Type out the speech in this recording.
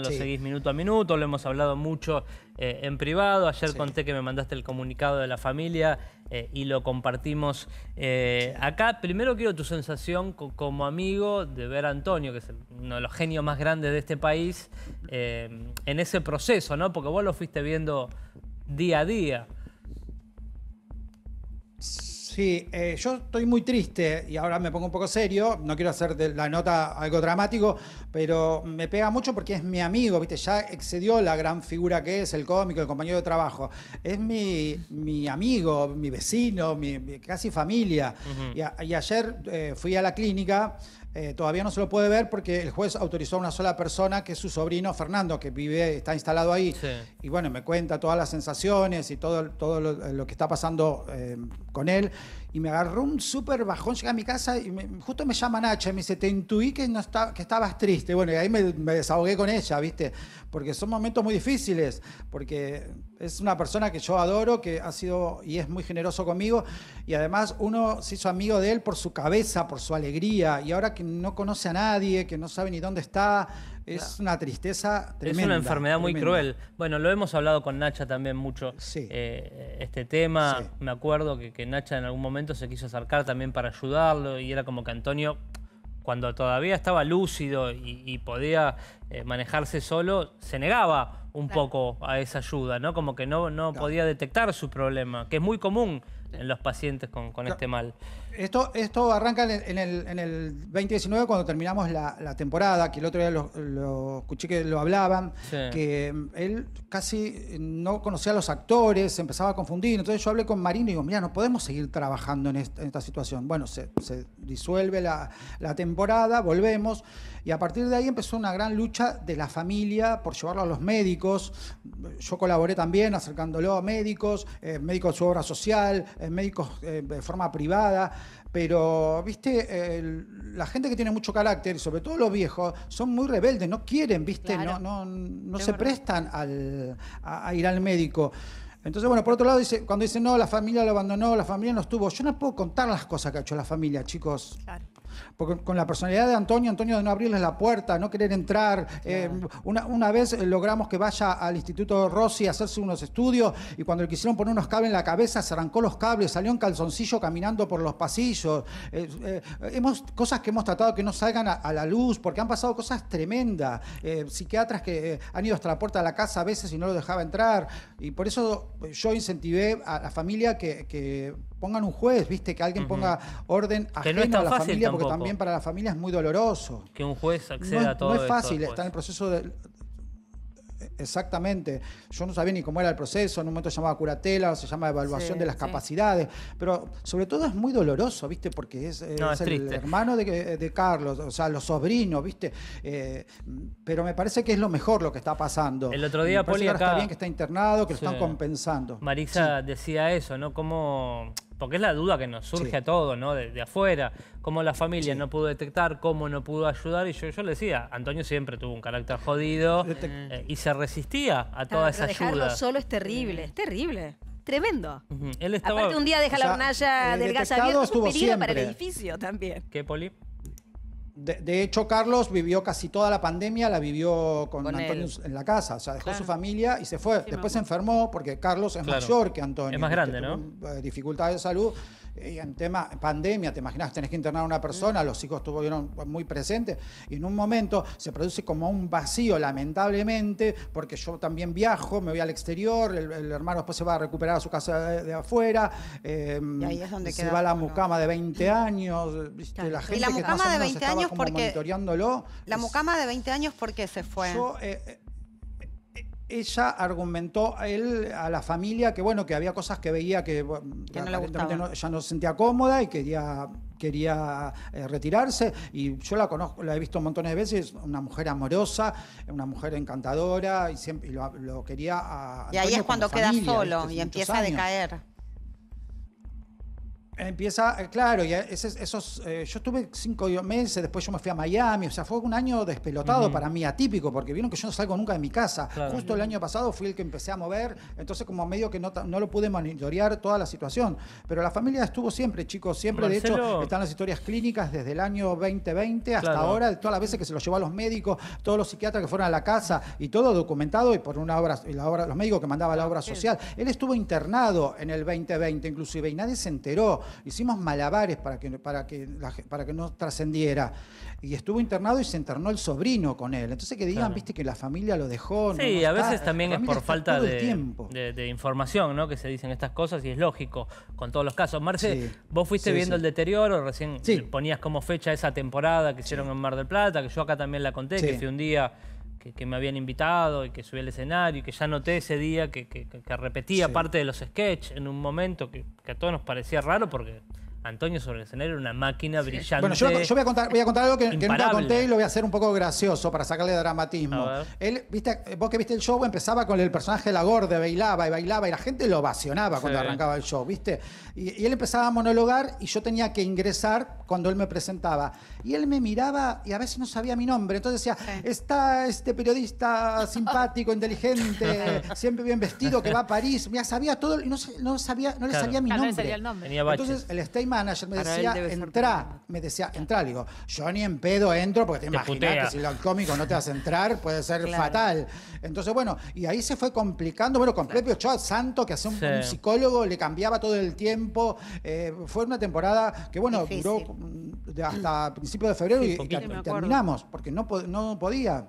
lo seguís minuto a minuto, lo hemos hablado mucho eh, en privado. Ayer conté que me mandaste el comunicado de la familia eh, y lo compartimos eh, acá. Primero quiero tu sensación como amigo de ver a Antonio, que es uno de los genios más grandes de este país, en ese proceso, ¿no? Porque vos lo fuiste viendo día a día. Sí Sí, eh, yo estoy muy triste y ahora me pongo un poco serio. No quiero hacer de la nota algo dramático, pero me pega mucho porque es mi amigo, ¿viste? Ya excedió la gran figura que es, el cómico, el compañero de trabajo. Es mi, amigo, mi vecino, mi, casi familia. y, ayer eh, fui a la clínica eh, todavía no se lo puede ver porque el juez autorizó a una sola persona, que es su sobrino Fernando, que vive, está instalado ahí. Y bueno, me cuenta todas las sensaciones y todo, todo lo, que está pasando eh, con él y me agarró un súper bajón. llega a mi casa y justo me llama Nacha y me dice, te intuí que, no está, que estabas triste. Bueno, y ahí me, desahogué con ella, ¿viste? Porque son momentos muy difíciles, porque es una persona que yo adoro, que ha sido y es muy generoso conmigo. Y además uno se hizo amigo de él por su cabeza, por su alegría. Y ahora que no conoce a nadie, que no sabe ni dónde está, es una tristeza tremenda. Es una enfermedad muy cruel. Bueno, lo hemos hablado con Nacha también mucho. Eh, este tema, me acuerdo que, que Nacha en algún momento se quiso acercar también para ayudarlo y era como que Antonio cuando todavía estaba lúcido y, podía eh, manejarse solo, se negaba un poco a esa ayuda, ¿no? Como que no, no podía detectar su problema, que es muy común en los pacientes con, este mal. Esto, esto arranca en el, 2019 cuando terminamos la, temporada, que el otro día lo, escuché que lo hablaban, que mm, él casi eh, no conocía a los actores, se empezaba a confundir. Entonces yo hablé con Marino y digo, mira, no podemos seguir trabajando en esta, situación. Bueno, se, disuelve la, temporada, volvemos. Y a partir de ahí empezó una gran lucha de la familia por llevarlo a los médicos. Yo colaboré también acercándolo a médicos, eh, médicos de su obra social, eh, médicos eh, de forma privada, pero, viste, la gente que tiene mucho carácter, sobre todo los viejos, son muy rebeldes, no quieren, viste, no, no, no se prestan al, a, ir al médico. Entonces, bueno, por otro lado, dice, cuando dicen, no, la familia lo abandonó, la familia no estuvo, yo no puedo contar las cosas que ha hecho la familia, chicos. Claro. Porque con la personalidad de Antonio, Antonio de no abrirles la puerta, no querer entrar. Eh, una, vez logramos que vaya al Instituto Rossi a hacerse unos estudios y cuando le quisieron poner unos cables en la cabeza, se arrancó los cables, salió en calzoncillo caminando por los pasillos. Eh, eh, hemos, cosas que hemos tratado que no salgan a, la luz, porque han pasado cosas tremendas. psiquiatras que han ido hasta la puerta de la casa a veces y no lo dejaba entrar. Y por eso yo incentivé a la familia que pongan un juez, viste, que alguien ponga orden ajeno a la familia, porque también para la familia es muy doloroso. Que un juez acceda a todo. No es fácil, está en el proceso de, Exactamente. Yo no sabía ni cómo era el proceso. En un momento se llamaba curatela, se llama evaluación de las capacidades. Pero sobre todo es muy doloroso, ¿viste? Porque es, eh, el hermano eh, de, Carlos, o sea, los sobrinos, ¿viste? Eh, pero me parece que es lo mejor lo que está pasando. El otro día, Poli, acá, bien que está internado, que lo están compensando. Marisa decía eso, ¿no? Como porque es la duda que nos surge a todos, ¿no? De, afuera, cómo la familia no pudo detectar, cómo no pudo ayudar. Y yo, yo le decía, Antonio siempre tuvo un carácter jodido eh, y se resistía a toda esa ayuda. Dejarlo solo es terrible, es terrible. Tremendo. Él estaba, Aparte un día deja la hornalla del gas abierto, es para el edificio también. ¿Qué, Poli? De, hecho, Carlos vivió casi toda la pandemia, la vivió con, Antonio en la casa, o sea, dejó su familia y se fue. Después se enfermó porque Carlos es mayor que Antonio. Es más grande, ¿no? Eh, dificultades de salud en tema pandemia, te imaginas, tenés que internar a una persona, los hijos estuvieron muy presentes, y en un momento se produce como un vacío, lamentablemente, porque yo también viajo, me voy al exterior, el, hermano después se va a recuperar a su casa de, afuera, ahí es em, donde se va la mucama de 20 años, la gente la mucama que más de 20 monitoreándolo. La mucama de 20 años, ¿por qué se fue? Yo, eh, eh, ella argumentó a él, a la familia, que bueno, que había cosas que veía que, no ya no se sentía cómoda y quería, quería eh, retirarse. Y yo la conozco, la he visto un montón de veces, una mujer amorosa, una mujer encantadora, y siempre lo, quería Y ahí es cuando queda solo y empieza a decaer. Empieza, eh, claro, y esos, eh, yo estuve cinco meses, después yo me fui a Miami, o sea, fue un año despelotado para mí, atípico, porque vieron que yo no salgo nunca de mi casa. Justo el año pasado fui el que empecé a mover, entonces como medio que no, no lo pude monitorear toda la situación. Pero la familia estuvo siempre, chicos, siempre, de hecho, están las historias clínicas desde el año 2020 hasta ahora, todas las veces que se lo llevó a los médicos, todos los psiquiatras que fueron a la casa y todo documentado y por una obra, y la obra los médicos que mandaba la obra social. Él estuvo internado en el 2020 inclusive y nadie se enteró hicimos malabares para que, para que, para que no trascendiera. Y estuvo internado y se internó el sobrino con él. Entonces que digan, viste, que la familia lo dejó. Sí, a veces también es por falta de, de, información, ¿no? Que se dicen estas cosas y es lógico con todos los casos. Marce, vos fuiste viendo el deterioro, recién ponías como fecha esa temporada que hicieron en Mar del Plata, que yo acá también la conté, que fue un día que, me habían invitado y que subí al escenario y que ya noté ese día que, repetía parte de los sketches en un momento que, a todos nos parecía raro porque Antonio sobre el escenario era una máquina brillante. Bueno, yo, voy, a contar, voy, a contar, algo que, nunca conté y lo voy a hacer un poco gracioso para sacarle dramatismo. Él, viste, vos que viste el show, empezaba con el personaje de la gorda, bailaba y bailaba y la gente lo ovacionaba cuando arrancaba el show, ¿viste? Y, él empezaba a monologar y yo tenía que ingresar cuando él me presentaba. Y él me miraba y a veces no sabía mi nombre. Entonces decía, está este periodista simpático, inteligente, siempre bien vestido, que va a París. Ya sabía todo y no, sabía, no le sabía mi nombre. No le sabía el nombre. Entonces el statement manager me decía, entra Me decía, entra digo, yo ni en pedo entro porque te, imaginas que si lo- cómico no te vas a entrar puede ser fatal. Entonces, bueno, y ahí se fue complicando. Bueno, con Pepio Santo, que hacía un, psicólogo, le cambiaba todo el tiempo. Eh, fue una temporada que, bueno, duró mm, hasta principios de febrero y- terminamos porque no, no podía.